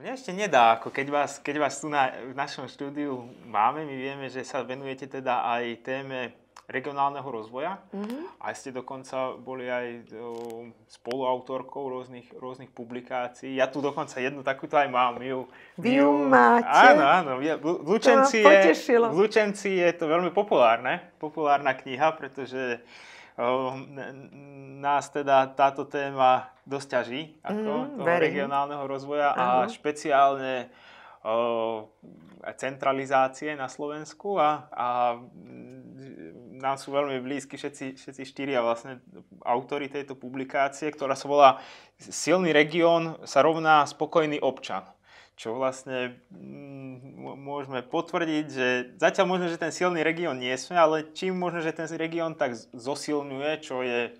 Mne ešte nedá, ako keď vás, keď vás tu na, v našom štúdiu máme, my vieme, že sa venujete teda aj téme regionálneho rozvoja mm-hmm. a ste dokonca boli aj o, spoluautorkou rôznych, rôznych publikácií. Ja tu dokonca jednu takúto aj mám. Ju, Vy ju máte? Áno, áno. V, Lučenci, je, v Lučenci je to veľmi populárne, populárna kniha, pretože Ehm, nás teda táto téma dosť ťaží ako mm, toho verím. regionálneho rozvoja Aha. a špeciálne ehm, centralizácie na Slovensku a, a nám sú veľmi blízki všetci, všetci štyria vlastne autory tejto publikácie, ktorá sa volá Silný región sa rovná spokojný občan čo vlastne mm, môžeme potvrdiť, že zatiaľ možno, že ten silný región nie sme, ale čím možno, že ten región tak zosilňuje, čo je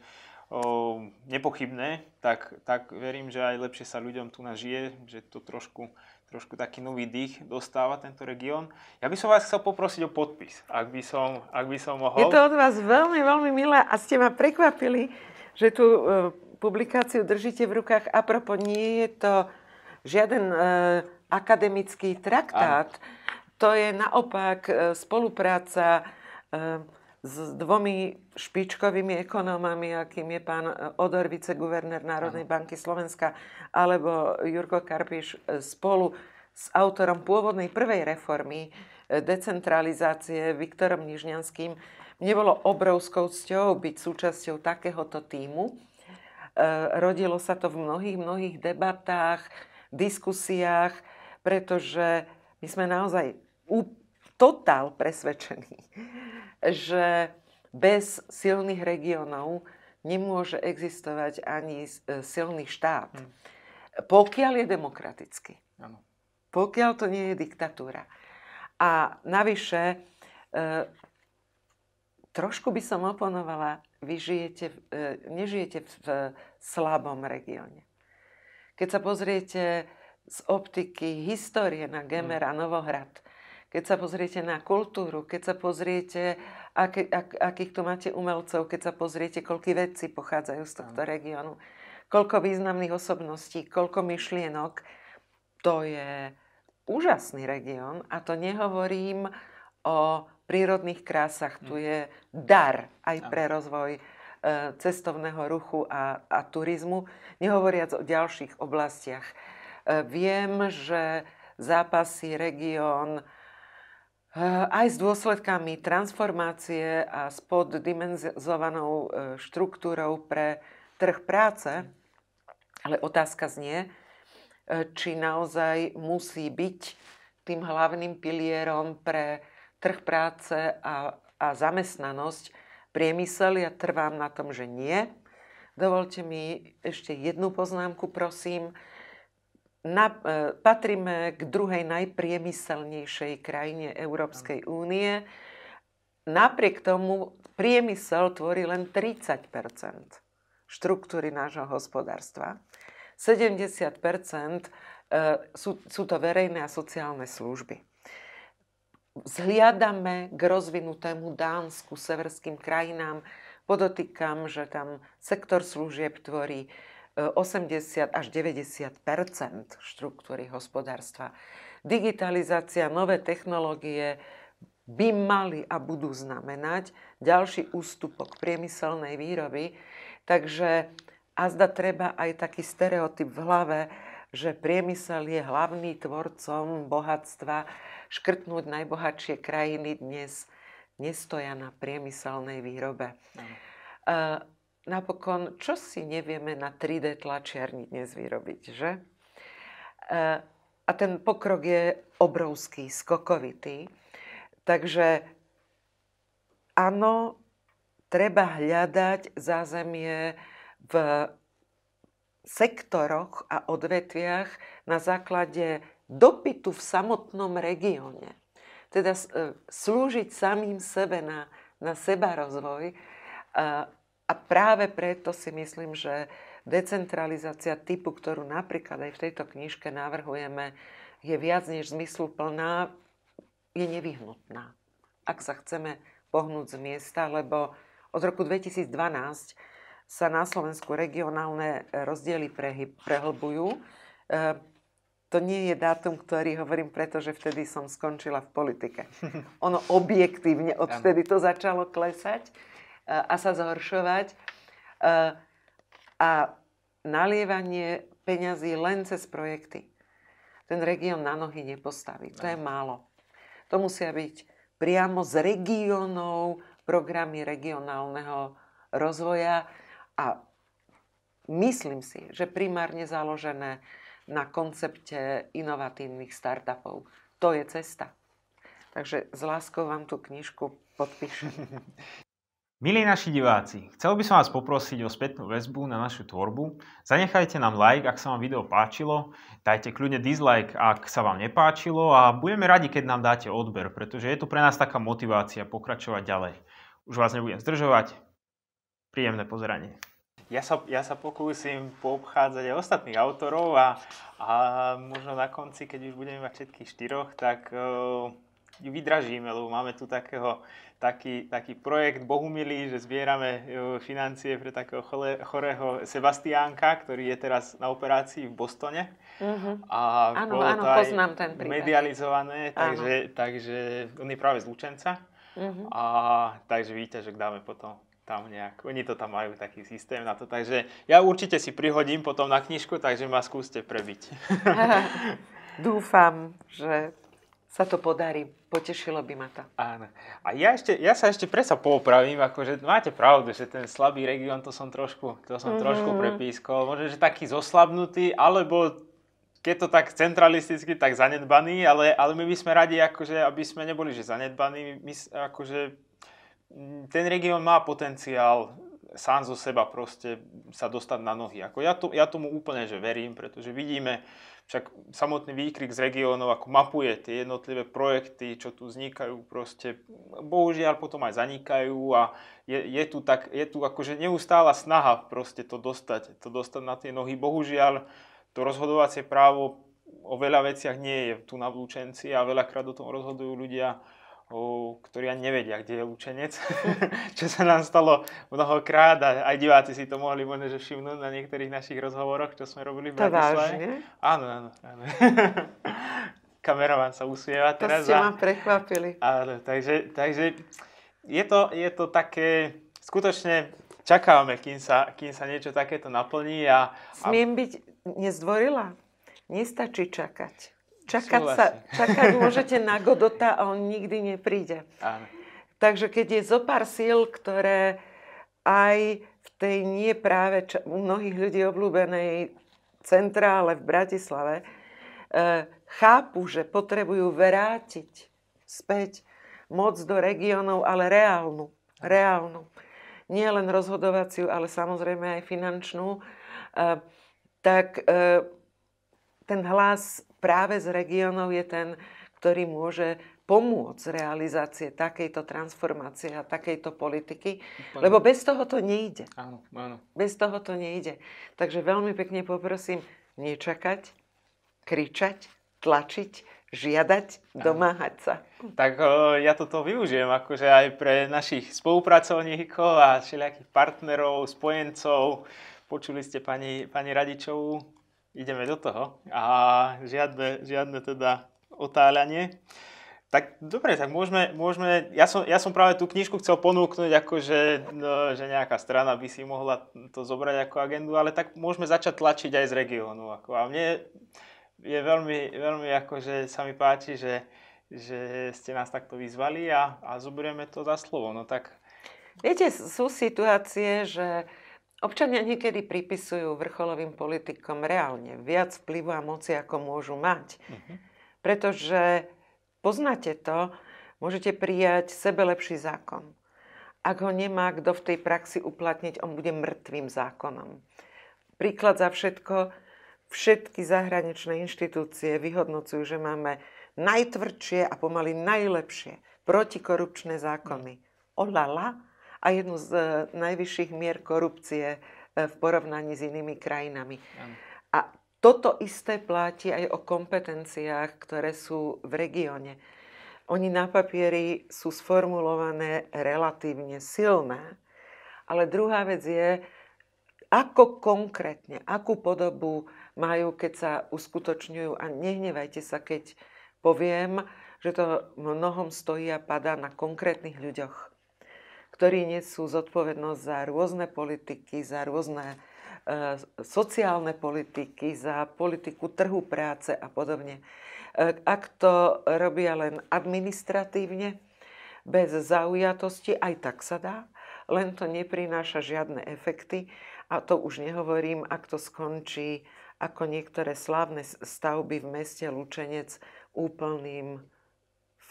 o, nepochybné, tak, tak verím, že aj lepšie sa ľuďom tu nažije, že to trošku, trošku taký nový dých dostáva tento región. Ja by som vás chcel poprosiť o podpis, ak by som, ak by som mohol. Je to od vás veľmi, veľmi milé a ste ma prekvapili, že tu e, publikáciu držíte v rukách. Apropo, nie je to žiaden e, akademický traktát. Ano. To je naopak e, spolupráca e, s dvomi špičkovými ekonómami, akým je pán e, Odor, viceguvernér Národnej ano. banky Slovenska, alebo Jurko Karpiš e, spolu s autorom pôvodnej prvej reformy e, decentralizácie Viktorom Nižňanským. Mne bolo obrovskou cťou byť súčasťou takéhoto týmu. Rodilo sa to v mnohých, mnohých debatách, diskusiách, pretože my sme naozaj totál presvedčení, že bez silných regiónov nemôže existovať ani e, silný štát. Hm. Pokiaľ je demokratický. Ano. Pokiaľ to nie je diktatúra. A navyše, e, trošku by som oponovala, vy žijete, e, nežijete v slabom regióne. Keď sa pozriete z optiky histórie na Gemer mm. a Novohrad, keď sa pozriete na kultúru, keď sa pozriete, ak, ak, akých tu máte umelcov, keď sa pozriete, koľko vedci pochádzajú z tohto regiónu, koľko významných osobností, koľko myšlienok, to je úžasný región a to nehovorím o prírodných krásach. Tu mm. je dar aj pre rozvoj Eh, cestovného ruchu a, a turizmu, nehovoriac o ďalších oblastiach. Eh, viem, že zápasy región eh, aj s dôsledkami transformácie a s poddimenzovanou štruktúrou pre trh práce, ale otázka znie, či naozaj musí byť tým hlavným pilierom pre trh práce a, a zamestnanosť priemysel. Ja trvám na tom, že nie. Dovolte mi ešte jednu poznámku, prosím. Na, e, patríme k druhej najpriemyselnejšej krajine Európskej únie. Napriek tomu priemysel tvorí len 30 štruktúry nášho hospodárstva. 70 e, sú, sú to verejné a sociálne služby zhliadame k rozvinutému Dánsku, severským krajinám. Podotýkam, že tam sektor služieb tvorí 80 e, až 90 štruktúry hospodárstva. Digitalizácia, nové technológie by mali a budú znamenať ďalší ústupok priemyselnej výroby, takže azda treba aj taký stereotyp v hlave, že priemysel je hlavný tvorcom bohatstva. Škrtnúť najbohatšie krajiny dnes nestoja na priemyselnej výrobe. No. napokon, čo si nevieme na 3D tlačiarni dnes vyrobiť, že? a ten pokrok je obrovský, skokovitý. Takže áno, treba hľadať zázemie v sektoroch a odvetviach na základe dopytu v samotnom regióne. Teda e, slúžiť samým sebe na, na seba rozvoj. A, a práve preto si myslím, že decentralizácia typu, ktorú napríklad aj v tejto knižke navrhujeme, je viac než zmysluplná, je nevyhnutná. Ak sa chceme pohnúť z miesta, lebo od roku 2012 sa na Slovensku regionálne e, rozdiely prehlbujú. E, to nie je dátum, ktorý hovorím, pretože vtedy som skončila v politike. Ono objektívne odtedy to začalo klesať e, a sa zhoršovať. A nalievanie peňazí len cez projekty ten región na nohy nepostaví. To je málo. To musia byť priamo z regiónov programy regionálneho rozvoja, a myslím si, že primárne založené na koncepte inovatívnych startupov. To je cesta. Takže s láskou vám tú knižku podpíšem. Milí naši diváci, chcel by som vás poprosiť o spätnú väzbu na našu tvorbu. Zanechajte nám like, ak sa vám video páčilo, dajte kľudne dislike, ak sa vám nepáčilo a budeme radi, keď nám dáte odber, pretože je to pre nás taká motivácia pokračovať ďalej. Už vás nebudem zdržovať, príjemné pozeranie. Ja sa, ja sa pokúsim poobchádzať aj ostatných autorov a, a možno na konci, keď už budeme mať všetkých štyroch, tak uh, vydražíme, lebo máme tu takého, taký, taký projekt Bohumilý, že zbierame uh, financie pre takého chole, chorého Sebastiánka, ktorý je teraz na operácii v Bostone. Uh-huh. A áno, áno, poznám ten príbeh. Medializované, takže, takže on je práve z Lučenca. Uh-huh. A takže výťažok dáme potom tam nejak, oni to tam majú taký systém na to, takže ja určite si prihodím potom na knižku, takže ma skúste prebiť. Dúfam, že sa to podarí. Potešilo by ma to. Áno. A ja, ešte, ja sa ešte presa popravím, akože máte pravdu, že ten slabý región, to som trošku, to som mm trošku prepískol. Možno, že taký zoslabnutý, alebo keď to tak centralisticky, tak zanedbaný, ale, ale my by sme radi, akože, aby sme neboli že zanedbaní, my akože Mm, ten región má potenciál sám zo seba proste sa dostať na nohy. Ako ja, to, ja tomu úplne že verím, pretože vidíme, však samotný výkrik z regiónov ako mapuje tie jednotlivé projekty, čo tu vznikajú, proste bohužiaľ potom aj zanikajú a je, je tu, tak, je tu akože neustála snaha proste to dostať, to dostať na tie nohy. Bohužiaľ to rozhodovacie právo o veľa veciach nie je tu na vlúčenci a veľakrát o tom rozhodujú ľudia, ktorí ani nevedia, kde je učenec, čo sa nám stalo mnohokrát a aj diváci si to mohli možno že všimnúť na niektorých našich rozhovoroch, čo sme robili v Bratislave. Áno, áno, áno. Kamerovan sa usmieva teraz. To ste a... ma prekvapili. Áno, takže, takže je, to, je to také, skutočne čakáme, kým sa, kým sa niečo takéto naplní. A, a... Smiem byť nezdvorila? Nestačí čakať. Čakať, sa, čakať môžete na Godota a on nikdy nepríde. Áno. Takže keď je zo pár síl, ktoré aj v tej nie práve ča- u mnohých ľudí obľúbenej centrále v Bratislave e, chápu, že potrebujú vrátiť späť moc do regiónov, ale reálnu. Reálnu. Nie len rozhodovaciu, ale samozrejme aj finančnú. E, tak e, ten hlas práve z regiónov je ten, ktorý môže pomôcť realizácie takejto transformácie a takejto politiky, Pane. lebo bez toho to nejde. Áno, áno. Bez toho to nejde. Takže veľmi pekne poprosím nečakať, kričať, tlačiť, žiadať, domáhať sa. Tak ja toto využijem akože aj pre našich spolupracovníkov a všelijakých partnerov, spojencov. Počuli ste pani, pani Radičovú ideme do toho. A žiadne, žiadne teda otáľanie. Tak dobre, tak môžeme, môžeme ja, som, ja som práve tú knižku chcel ponúknuť, akože, no, že nejaká strana by si mohla to zobrať ako agendu, ale tak môžeme začať tlačiť aj z regiónu. Ako. A mne je veľmi, veľmi akože sa mi páči, že, že ste nás takto vyzvali a, a zoberieme to za slovo. No tak Viete, sú situácie, že Občania niekedy pripisujú vrcholovým politikom reálne viac vplyvu a moci, ako môžu mať. Uh-huh. Pretože poznáte to, môžete prijať sebe lepší zákon. Ak ho nemá kto v tej praxi uplatniť, on bude mŕtvým zákonom. Príklad za všetko, všetky zahraničné inštitúcie vyhodnocujú, že máme najtvrdšie a pomaly najlepšie protikorupčné zákony. Mhm. Olala, a jednu z e, najvyšších mier korupcie e, v porovnaní s inými krajinami. A toto isté platí aj o kompetenciách, ktoré sú v regióne. Oni na papieri sú sformulované relatívne silné, ale druhá vec je, ako konkrétne, akú podobu majú, keď sa uskutočňujú. A nehnevajte sa, keď poviem, že to mnohom stojí a padá na konkrétnych ľuďoch ktorí nesú zodpovednosť za rôzne politiky, za rôzne e, sociálne politiky, za politiku trhu práce a podobne. E, ak to robia len administratívne, bez zaujatosti, aj tak sa dá, len to neprináša žiadne efekty a to už nehovorím, ak to skončí ako niektoré slávne stavby v meste Lučenec úplným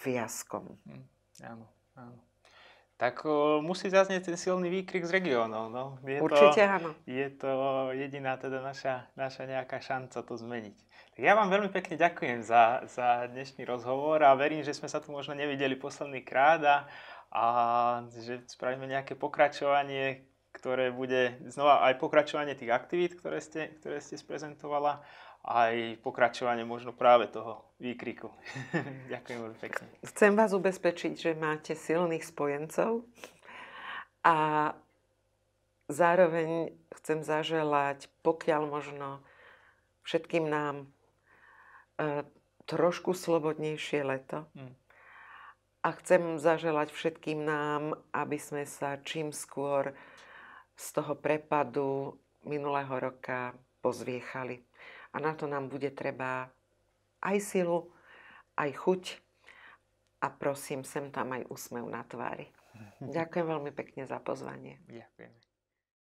fiaskom. Mm, áno, áno tak musí zaznieť ten silný výkrik z regiónov. No, Určite to, áno. Je to jediná teda naša, naša nejaká šanca to zmeniť. Tak ja vám veľmi pekne ďakujem za, za dnešný rozhovor a verím, že sme sa tu možno nevideli posledný krát a, a že spravíme nejaké pokračovanie, ktoré bude znova aj pokračovanie tých aktivít, ktoré ste, ktoré ste sprezentovala, aj pokračovanie možno práve toho výkriku. Ďakujem veľmi pekne. Chcem vás ubezpečiť, že máte silných spojencov a zároveň chcem zaželať, pokiaľ možno všetkým nám e, trošku slobodnejšie leto. Mm. A chcem zaželať všetkým nám, aby sme sa čím skôr z toho prepadu minulého roka pozviechali. A na to nám bude treba aj silu, aj chuť a prosím, sem tam aj úsmev na tvári. Ďakujem veľmi pekne za pozvanie. Ďakujem.